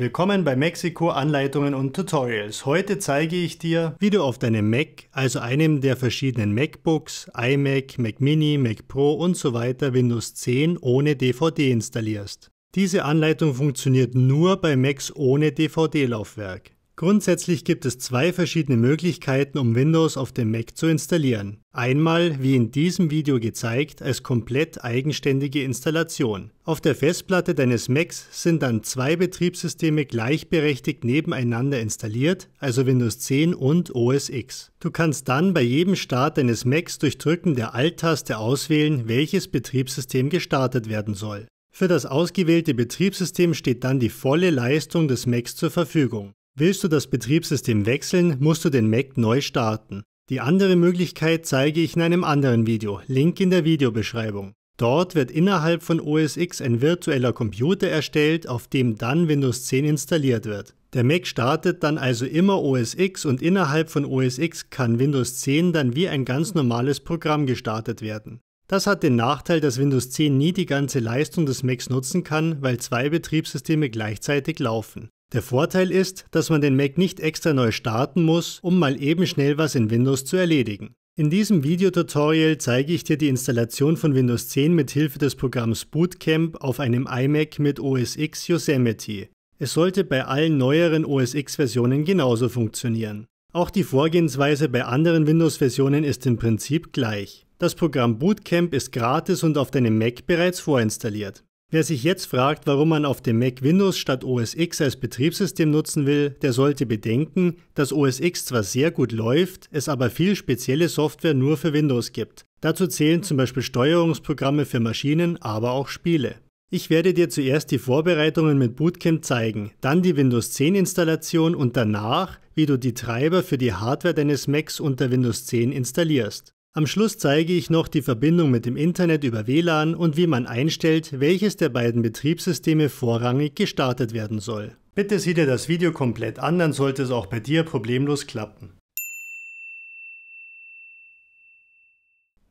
Willkommen bei Mexiko Anleitungen und Tutorials. Heute zeige ich dir, wie du auf deinem Mac, also einem der verschiedenen MacBooks, iMac, Mac Mini, Mac Pro und so weiter Windows 10 ohne DVD installierst. Diese Anleitung funktioniert nur bei Macs ohne DVD-Laufwerk. Grundsätzlich gibt es zwei verschiedene Möglichkeiten, um Windows auf dem Mac zu installieren. Einmal, wie in diesem Video gezeigt, als komplett eigenständige Installation. Auf der Festplatte deines Macs sind dann zwei Betriebssysteme gleichberechtigt nebeneinander installiert, also Windows 10 und OS X. Du kannst dann bei jedem Start deines Macs durch Drücken der Alt-Taste auswählen, welches Betriebssystem gestartet werden soll. Für das ausgewählte Betriebssystem steht dann die volle Leistung des Macs zur Verfügung. Willst du das Betriebssystem wechseln, musst du den Mac neu starten. Die andere Möglichkeit zeige ich in einem anderen Video, Link in der Videobeschreibung. Dort wird innerhalb von OS X ein virtueller Computer erstellt, auf dem dann Windows 10 installiert wird. Der Mac startet dann also immer OS X und innerhalb von OS X kann Windows 10 dann wie ein ganz normales Programm gestartet werden. Das hat den Nachteil, dass Windows 10 nie die ganze Leistung des Macs nutzen kann, weil zwei Betriebssysteme gleichzeitig laufen. Der Vorteil ist, dass man den Mac nicht extra neu starten muss, um mal eben schnell was in Windows zu erledigen. In diesem Videotutorial zeige ich dir die Installation von Windows 10 mit Hilfe des Programms Bootcamp auf einem iMac mit OS X Yosemite. Es sollte bei allen neueren OS X-Versionen genauso funktionieren. Auch die Vorgehensweise bei anderen Windows-Versionen ist im Prinzip gleich. Das Programm Bootcamp ist gratis und auf deinem Mac bereits vorinstalliert. Wer sich jetzt fragt, warum man auf dem Mac Windows statt OS X als Betriebssystem nutzen will, der sollte bedenken, dass OS X zwar sehr gut läuft, es aber viel spezielle Software nur für Windows gibt. Dazu zählen zum Beispiel Steuerungsprogramme für Maschinen, aber auch Spiele. Ich werde dir zuerst die Vorbereitungen mit Bootcamp zeigen, dann die Windows 10 Installation und danach, wie du die Treiber für die Hardware deines Macs unter Windows 10 installierst. Am Schluss zeige ich noch die Verbindung mit dem Internet über WLAN und wie man einstellt, welches der beiden Betriebssysteme vorrangig gestartet werden soll. Bitte sieh dir das Video komplett an, dann sollte es auch bei dir problemlos klappen.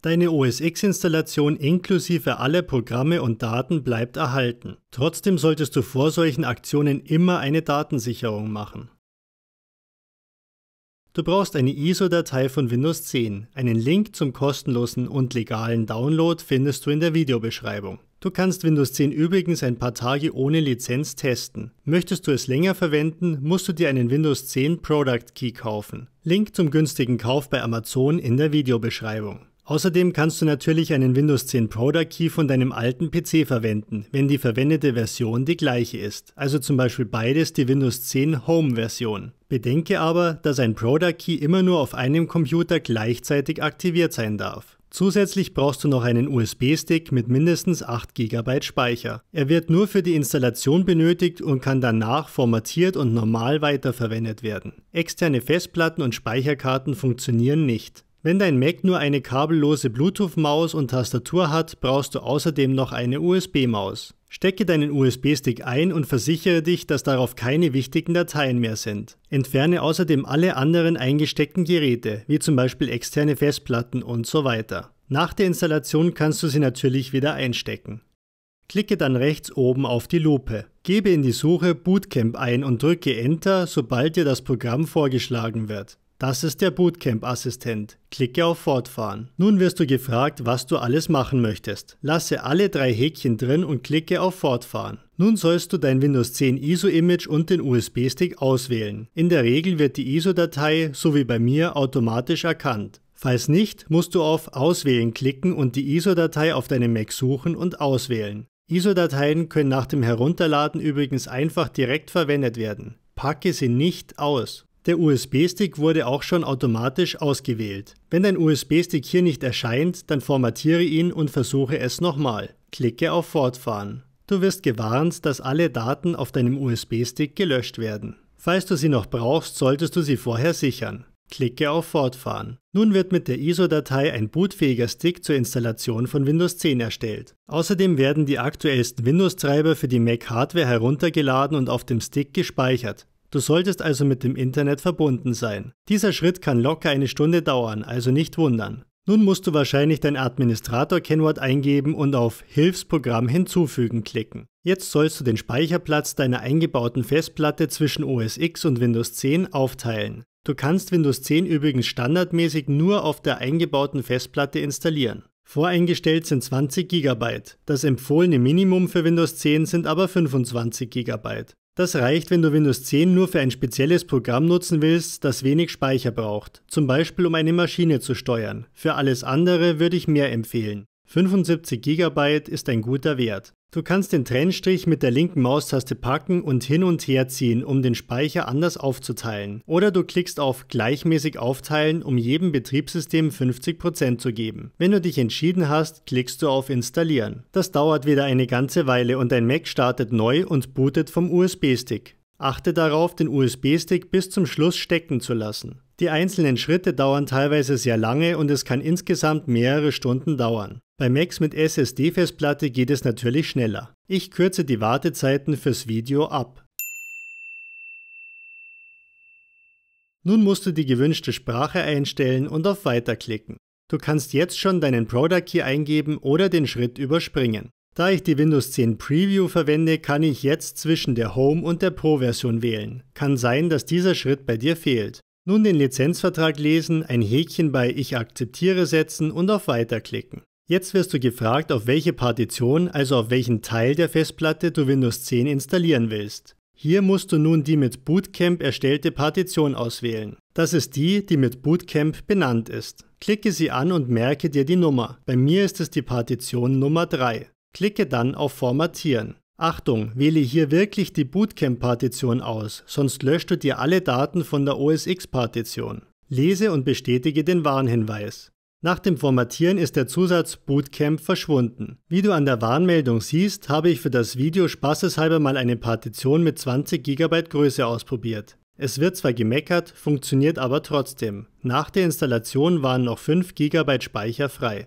Deine OS X-Installation inklusive aller Programme und Daten bleibt erhalten. Trotzdem solltest du vor solchen Aktionen immer eine Datensicherung machen. Du brauchst eine ISO-Datei von Windows 10. Einen Link zum kostenlosen und legalen Download findest du in der Videobeschreibung. Du kannst Windows 10 übrigens ein paar Tage ohne Lizenz testen. Möchtest du es länger verwenden, musst du dir einen Windows 10 Product Key kaufen. Link zum günstigen Kauf bei Amazon in der Videobeschreibung. Außerdem kannst du natürlich einen Windows 10 Product Key von deinem alten PC verwenden, wenn die verwendete Version die gleiche ist, also zum Beispiel beides die Windows 10 Home Version. Bedenke aber, dass ein Product Key immer nur auf einem Computer gleichzeitig aktiviert sein darf. Zusätzlich brauchst du noch einen USB-Stick mit mindestens 8 GB Speicher. Er wird nur für die Installation benötigt und kann danach formatiert und normal weiterverwendet werden. Externe Festplatten und Speicherkarten funktionieren nicht. Wenn dein Mac nur eine kabellose Bluetooth-Maus und Tastatur hat, brauchst du außerdem noch eine USB-Maus. Stecke deinen USB-Stick ein und versichere dich, dass darauf keine wichtigen Dateien mehr sind. Entferne außerdem alle anderen eingesteckten Geräte, wie zum Beispiel externe Festplatten und so weiter. Nach der Installation kannst du sie natürlich wieder einstecken. Klicke dann rechts oben auf die Lupe. Gebe in die Suche Bootcamp ein und drücke Enter, sobald dir das Programm vorgeschlagen wird. Das ist der Bootcamp-Assistent. Klicke auf Fortfahren. Nun wirst du gefragt, was du alles machen möchtest. Lasse alle drei Häkchen drin und klicke auf Fortfahren. Nun sollst du dein Windows 10 ISO-Image und den USB-Stick auswählen. In der Regel wird die ISO-Datei, so wie bei mir, automatisch erkannt. Falls nicht, musst du auf Auswählen klicken und die ISO-Datei auf deinem Mac suchen und auswählen. ISO-Dateien können nach dem Herunterladen übrigens einfach direkt verwendet werden. Packe sie nicht aus. Der USB-Stick wurde auch schon automatisch ausgewählt. Wenn dein USB-Stick hier nicht erscheint, dann formatiere ihn und versuche es nochmal. Klicke auf Fortfahren. Du wirst gewarnt, dass alle Daten auf deinem USB-Stick gelöscht werden. Falls du sie noch brauchst, solltest du sie vorher sichern. Klicke auf Fortfahren. Nun wird mit der ISO-Datei ein bootfähiger Stick zur Installation von Windows 10 erstellt. Außerdem werden die aktuellsten Windows-Treiber für die Mac-Hardware heruntergeladen und auf dem Stick gespeichert. Du solltest also mit dem Internet verbunden sein. Dieser Schritt kann locker eine Stunde dauern, also nicht wundern. Nun musst du wahrscheinlich dein Administrator-Kennwort eingeben und auf Hilfsprogramm hinzufügen klicken. Jetzt sollst du den Speicherplatz deiner eingebauten Festplatte zwischen OS X und Windows 10 aufteilen. Du kannst Windows 10 übrigens standardmäßig nur auf der eingebauten Festplatte installieren. Voreingestellt sind 20 GB. Das empfohlene Minimum für Windows 10 sind aber 25 GB. Das reicht, wenn du Windows 10 nur für ein spezielles Programm nutzen willst, das wenig Speicher braucht, zum Beispiel um eine Maschine zu steuern. Für alles andere würde ich mehr empfehlen. 75 GB ist ein guter Wert. Du kannst den Trennstrich mit der linken Maustaste packen und hin und her ziehen, um den Speicher anders aufzuteilen. Oder du klickst auf Gleichmäßig aufteilen, um jedem Betriebssystem 50% zu geben. Wenn du dich entschieden hast, klickst du auf Installieren. Das dauert wieder eine ganze Weile und dein Mac startet neu und bootet vom USB-Stick. Achte darauf, den USB-Stick bis zum Schluss stecken zu lassen. Die einzelnen Schritte dauern teilweise sehr lange und es kann insgesamt mehrere Stunden dauern. Bei Macs mit SSD-Festplatte geht es natürlich schneller. Ich kürze die Wartezeiten fürs Video ab. Nun musst du die gewünschte Sprache einstellen und auf Weiter klicken. Du kannst jetzt schon deinen Product Key eingeben oder den Schritt überspringen. Da ich die Windows 10 Preview verwende, kann ich jetzt zwischen der Home und der Pro-Version wählen. Kann sein, dass dieser Schritt bei dir fehlt. Nun den Lizenzvertrag lesen, ein Häkchen bei Ich akzeptiere setzen und auf Weiter klicken. Jetzt wirst du gefragt, auf welche Partition, also auf welchen Teil der Festplatte du Windows 10 installieren willst. Hier musst du nun die mit Bootcamp erstellte Partition auswählen. Das ist die, die mit Bootcamp benannt ist. Klicke sie an und merke dir die Nummer. Bei mir ist es die Partition Nummer 3. Klicke dann auf Formatieren. Achtung, wähle hier wirklich die Bootcamp-Partition aus, sonst löscht du dir alle Daten von der OS X-Partition. Lese und bestätige den Warnhinweis. Nach dem Formatieren ist der Zusatz Bootcamp verschwunden. Wie du an der Warnmeldung siehst, habe ich für das Video spaßeshalber mal eine Partition mit 20 GB Größe ausprobiert. Es wird zwar gemeckert, funktioniert aber trotzdem. Nach der Installation waren noch 5 GB Speicher frei.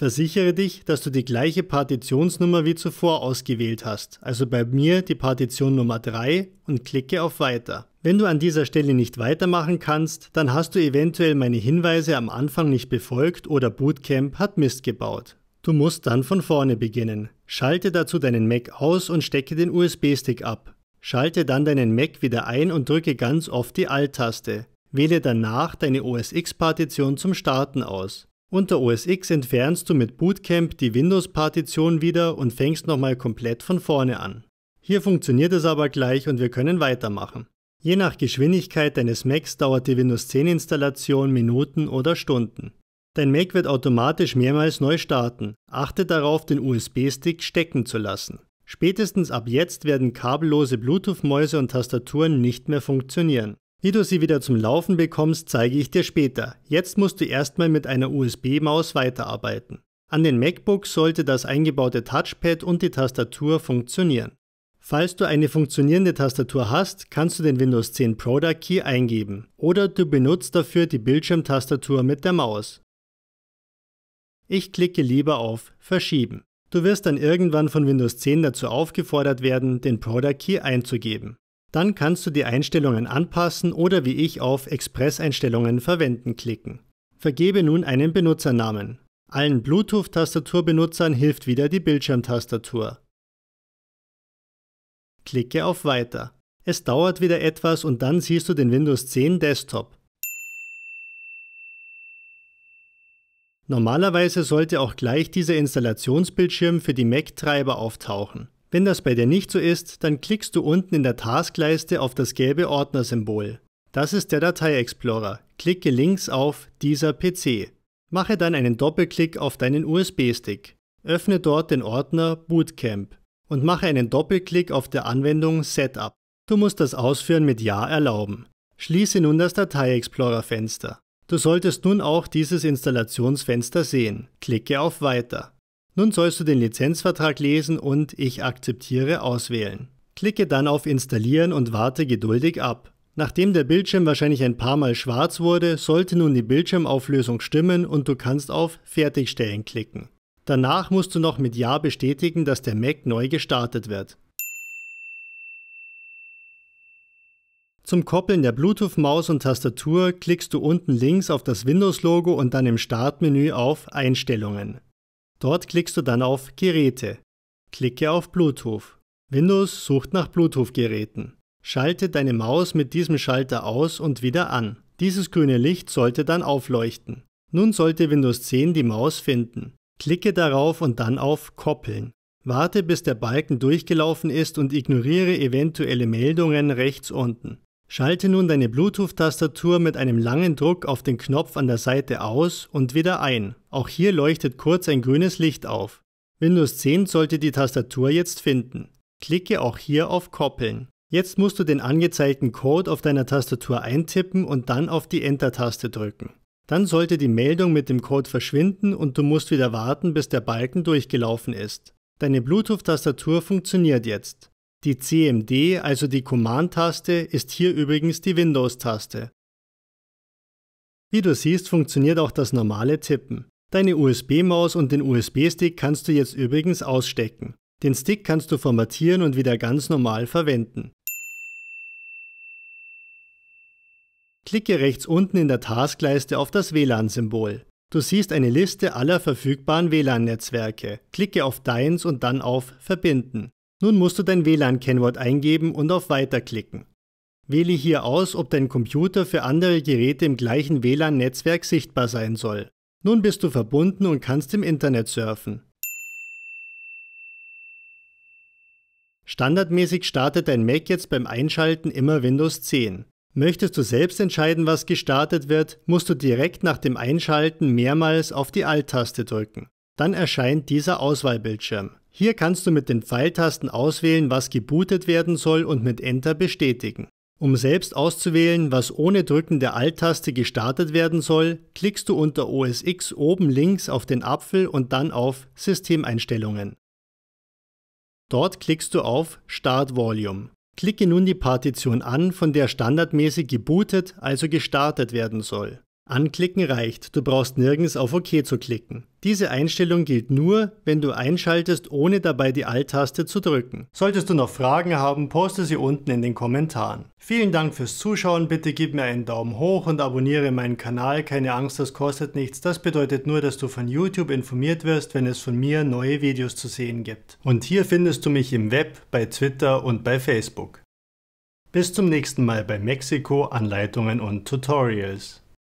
Versichere dich, dass du die gleiche Partitionsnummer wie zuvor ausgewählt hast, also bei mir die Partition Nummer 3 und klicke auf Weiter. Wenn du an dieser Stelle nicht weitermachen kannst, dann hast du eventuell meine Hinweise am Anfang nicht befolgt oder Bootcamp hat Mist gebaut. Du musst dann von vorne beginnen. Schalte dazu deinen Mac aus und stecke den USB-Stick ab. Schalte dann deinen Mac wieder ein und drücke ganz oft die Alt-Taste. Wähle danach deine OS X-Partition zum Starten aus. Unter OS X entfernst du mit Bootcamp die Windows-Partition wieder und fängst nochmal komplett von vorne an. Hier funktioniert es aber gleich und wir können weitermachen. Je nach Geschwindigkeit deines Macs dauert die Windows 10 Installation Minuten oder Stunden. Dein Mac wird automatisch mehrmals neu starten. Achte darauf, den USB-Stick stecken zu lassen. Spätestens ab jetzt werden kabellose Bluetooth-Mäuse und Tastaturen nicht mehr funktionieren. Wie du sie wieder zum Laufen bekommst, zeige ich dir später. Jetzt musst du erstmal mit einer USB-Maus weiterarbeiten. An den MacBooks sollte das eingebaute Touchpad und die Tastatur funktionieren. Falls du eine funktionierende Tastatur hast, kannst du den Windows 10 Product Key eingeben oder du benutzt dafür die Bildschirmtastatur mit der Maus. Ich klicke lieber auf Verschieben. Du wirst dann irgendwann von Windows 10 dazu aufgefordert werden, den Product Key einzugeben. Dann kannst du die Einstellungen anpassen oder wie ich auf Express-Einstellungen verwenden klicken. Vergebe nun einen Benutzernamen. Allen Bluetooth-Tastaturbenutzern hilft wieder die Bildschirmtastatur. Klicke auf Weiter. Es dauert wieder etwas und dann siehst du den Windows 10 Desktop. Normalerweise sollte auch gleich dieser Installationsbildschirm für die Mac-Treiber auftauchen. Wenn das bei dir nicht so ist, dann klickst du unten in der Taskleiste auf das gelbe Ordnersymbol. Das ist der Dateiexplorer. Klicke links auf Dieser PC. Mache dann einen Doppelklick auf deinen USB-Stick. Öffne dort den Ordner Bootcamp und mache einen Doppelklick auf der Anwendung Setup. Du musst das Ausführen mit Ja erlauben. Schließe nun das dateiexplorer fenster Du solltest nun auch dieses Installationsfenster sehen. Klicke auf Weiter. Nun sollst du den Lizenzvertrag lesen und Ich akzeptiere auswählen. Klicke dann auf Installieren und warte geduldig ab. Nachdem der Bildschirm wahrscheinlich ein paar Mal schwarz wurde, sollte nun die Bildschirmauflösung stimmen und du kannst auf Fertigstellen klicken. Danach musst du noch mit Ja bestätigen, dass der Mac neu gestartet wird. Zum Koppeln der Bluetooth-Maus und Tastatur klickst du unten links auf das Windows-Logo und dann im Startmenü auf Einstellungen. Dort klickst du dann auf Geräte. Klicke auf Bluetooth. Windows sucht nach Bluetooth-Geräten. Schalte deine Maus mit diesem Schalter aus und wieder an. Dieses grüne Licht sollte dann aufleuchten. Nun sollte Windows 10 die Maus finden. Klicke darauf und dann auf Koppeln. Warte, bis der Balken durchgelaufen ist und ignoriere eventuelle Meldungen rechts unten. Schalte nun deine Bluetooth-Tastatur mit einem langen Druck auf den Knopf an der Seite aus und wieder ein. Auch hier leuchtet kurz ein grünes Licht auf. Windows 10 sollte die Tastatur jetzt finden. Klicke auch hier auf Koppeln. Jetzt musst du den angezeigten Code auf deiner Tastatur eintippen und dann auf die Enter-Taste drücken. Dann sollte die Meldung mit dem Code verschwinden und du musst wieder warten, bis der Balken durchgelaufen ist. Deine Bluetooth-Tastatur funktioniert jetzt. Die CMD, also die Command-Taste, ist hier übrigens die Windows-Taste. Wie du siehst, funktioniert auch das normale Tippen. Deine USB-Maus und den USB-Stick kannst du jetzt übrigens ausstecken. Den Stick kannst du formatieren und wieder ganz normal verwenden. Klicke rechts unten in der Taskleiste auf das WLAN-Symbol. Du siehst eine Liste aller verfügbaren WLAN-Netzwerke. Klicke auf Deins und dann auf Verbinden. Nun musst du dein WLAN-Kennwort eingeben und auf Weiter klicken. Wähle hier aus, ob dein Computer für andere Geräte im gleichen WLAN-Netzwerk sichtbar sein soll. Nun bist du verbunden und kannst im Internet surfen. Standardmäßig startet dein Mac jetzt beim Einschalten immer Windows 10. Möchtest du selbst entscheiden, was gestartet wird, musst du direkt nach dem Einschalten mehrmals auf die Alt-Taste drücken. Dann erscheint dieser Auswahlbildschirm. Hier kannst du mit den Pfeiltasten auswählen, was gebootet werden soll und mit Enter bestätigen. Um selbst auszuwählen, was ohne Drücken der Alt-Taste gestartet werden soll, klickst du unter OS X oben links auf den Apfel und dann auf Systemeinstellungen. Dort klickst du auf Start Volume. Klicke nun die Partition an, von der standardmäßig gebootet, also gestartet werden soll. Anklicken reicht, du brauchst nirgends auf OK zu klicken. Diese Einstellung gilt nur, wenn du einschaltest, ohne dabei die Alt-Taste zu drücken. Solltest du noch Fragen haben, poste sie unten in den Kommentaren. Vielen Dank fürs Zuschauen, bitte gib mir einen Daumen hoch und abonniere meinen Kanal. Keine Angst, das kostet nichts. Das bedeutet nur, dass du von YouTube informiert wirst, wenn es von mir neue Videos zu sehen gibt. Und hier findest du mich im Web, bei Twitter und bei Facebook. Bis zum nächsten Mal bei Mexiko Anleitungen und Tutorials.